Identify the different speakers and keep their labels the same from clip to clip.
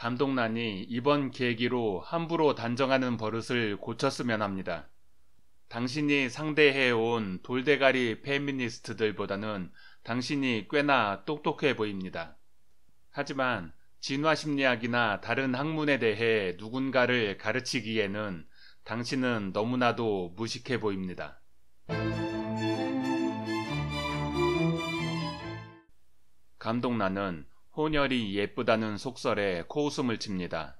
Speaker 1: 감독난이 이번 계기로 함부로 단정하는 버릇을 고쳤으면 합니다. 당신이 상대해온 돌대가리 페미니스트들보다는 당신이 꽤나 똑똑해 보입니다. 하지만 진화심리학이나 다른 학문에 대해 누군가를 가르치기에는 당신은 너무나도 무식해 보입니다. 감독 나는 혼혈이 예쁘다는 속설에 코웃음을 칩니다.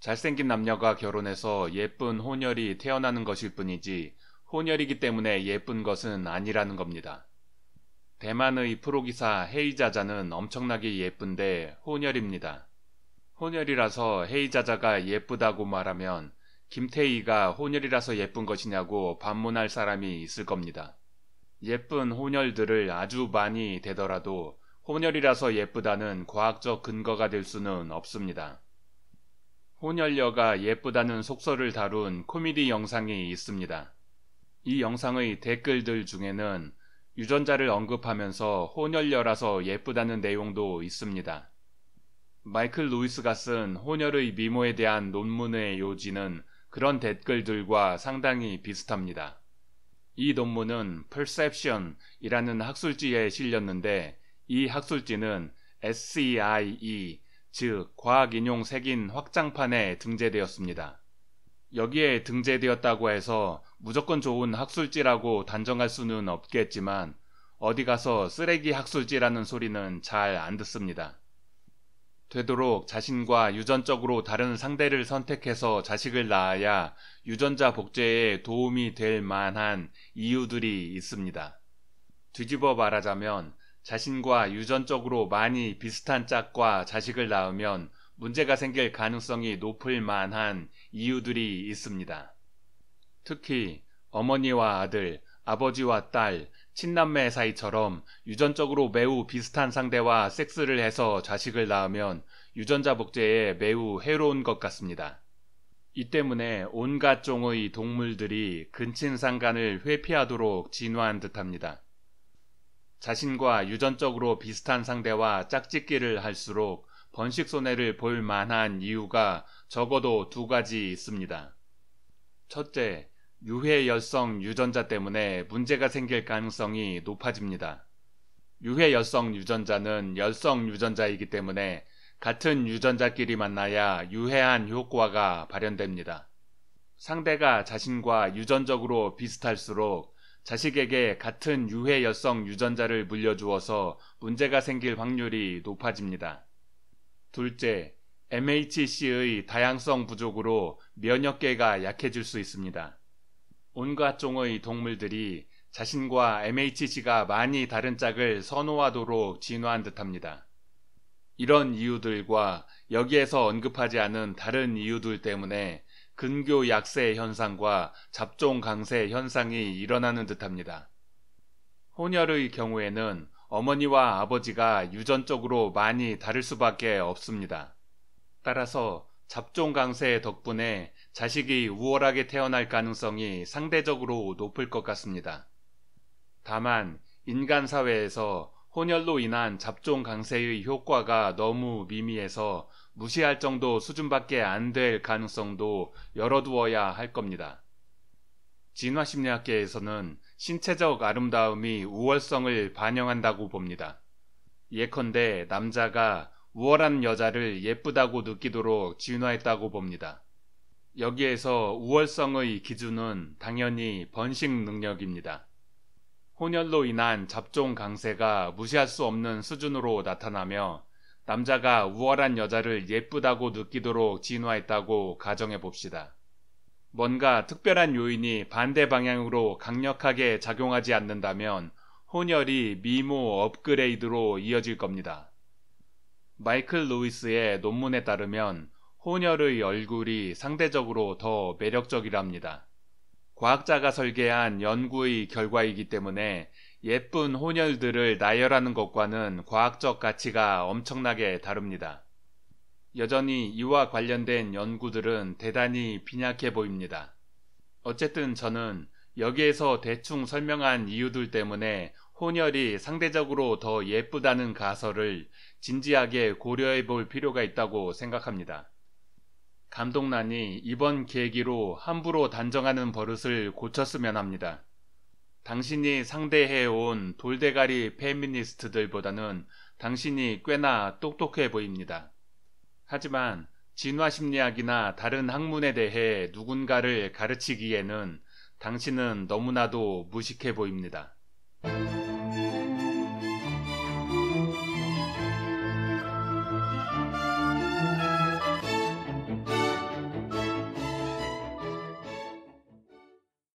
Speaker 1: 잘생긴 남녀가 결혼해서 예쁜 혼혈이 태어나는 것일 뿐이지 혼혈이기 때문에 예쁜 것은 아니라는 겁니다. 대만의 프로기사 헤이자자는 엄청나게 예쁜데 혼혈입니다. 혼혈이라서 헤이자자가 예쁘다고 말하면 김태희가 혼혈이라서 예쁜 것이냐고 반문할 사람이 있을 겁니다. 예쁜 혼혈들을 아주 많이 대더라도 혼혈이라서 예쁘다는 과학적 근거가 될 수는 없습니다. 혼혈녀가 예쁘다는 속설을 다룬 코미디 영상이 있습니다. 이 영상의 댓글들 중에는 유전자를 언급하면서 혼혈녀라서 예쁘다는 내용도 있습니다. 마이클 루이스가 쓴 혼혈의 미모에 대한 논문의 요지는 그런 댓글들과 상당히 비슷합니다. 이 논문은 Perception이라는 학술지에 실렸는데 이 학술지는 s c e i e 즉 과학인용 색인 확장판에 등재되었습니다. 여기에 등재되었다고 해서 무조건 좋은 학술지라고 단정할 수는 없겠지만 어디 가서 쓰레기 학술지라는 소리는 잘 안 듣습니다. 되도록 자신과 유전적으로 다른 상대를 선택해서 자식을 낳아야 유전자 복제에 도움이 될 만한 이유들이 있습니다. 뒤집어 말하자면 자신과 유전적으로 많이 비슷한 짝과 자식을 낳으면 문제가 생길 가능성이 높을 만한 이유들이 있습니다. 특히 어머니와 아들, 아버지와 딸, 친남매 사이처럼 유전적으로 매우 비슷한 상대와 섹스를 해서 자식을 낳으면 유전자 복제에 매우 해로운 것 같습니다. 이 때문에 온갖 종의 동물들이 근친상간을 회피하도록 진화한 듯합니다. 자신과 유전적으로 비슷한 상대와 짝짓기를 할수록 번식 손해를 볼 만한 이유가 적어도 두 가지 있습니다. 첫째, 유해열성 유전자 때문에 문제가 생길 가능성이 높아집니다. 유해열성 유전자는 열성 유전자이기 때문에 같은 유전자끼리 만나야 유해한 효과가 발현됩니다. 상대가 자신과 유전적으로 비슷할수록 자식에게 같은 유해 여성 유전자를 물려주어서 문제가 생길 확률이 높아집니다. 둘째, MHC의 다양성 부족으로 면역계가 약해질 수 있습니다. 온갖 종의 동물들이 자신과 MHC가 많이 다른 짝을 선호하도록 진화한 듯합니다. 이런 이유들과 여기에서 언급하지 않은 다른 이유들 때문에 근교 약세 현상과 잡종 강세 현상이 일어나는 듯합니다. 혼혈의 경우에는 어머니와 아버지가 유전적으로 많이 다를 수밖에 없습니다. 따라서 잡종 강세 덕분에 자식이 우월하게 태어날 가능성이 상대적으로 높을 것 같습니다. 다만 인간 사회에서 혼혈로 인한 잡종 강세의 효과가 너무 미미해서 무시할 정도 수준밖에 안 될 가능성도 열어두어야 할 겁니다. 진화심리학계에서는 신체적 아름다움이 우월성을 반영한다고 봅니다. 예컨대 남자가 우월한 여자를 예쁘다고 느끼도록 진화했다고 봅니다. 여기에서 우월성의 기준은 당연히 번식 능력입니다. 혼혈로 인한 잡종 강세가 무시할 수 없는 수준으로 나타나며 남자가 우월한 여자를 예쁘다고 느끼도록 진화했다고 가정해 봅시다. 뭔가 특별한 요인이 반대 방향으로 강력하게 작용하지 않는다면 혼혈이 미모 업그레이드로 이어질 겁니다. 마이클 루이스의 논문에 따르면 혼혈의 얼굴이 상대적으로 더 매력적이랍니다. 과학자가 설계한 연구의 결과이기 때문에 예쁜 혼혈들을 나열하는 것과는 과학적 가치가 엄청나게 다릅니다. 여전히 이와 관련된 연구들은 대단히 빈약해 보입니다. 어쨌든 저는 여기에서 대충 설명한 이유들 때문에 혼혈이 상대적으로 더 예쁘다는 가설을 진지하게 고려해 볼 필요가 있다고 생각합니다. 감독난이 이번 계기로 함부로 단정하는 버릇을 고쳤으면 합니다. 당신이 상대해온 돌대가리 페미니스트들보다는 당신이 꽤나 똑똑해 보입니다. 하지만 진화심리학이나 다른 학문에 대해 누군가를 가르치기에는 당신은 너무나도 무식해 보입니다.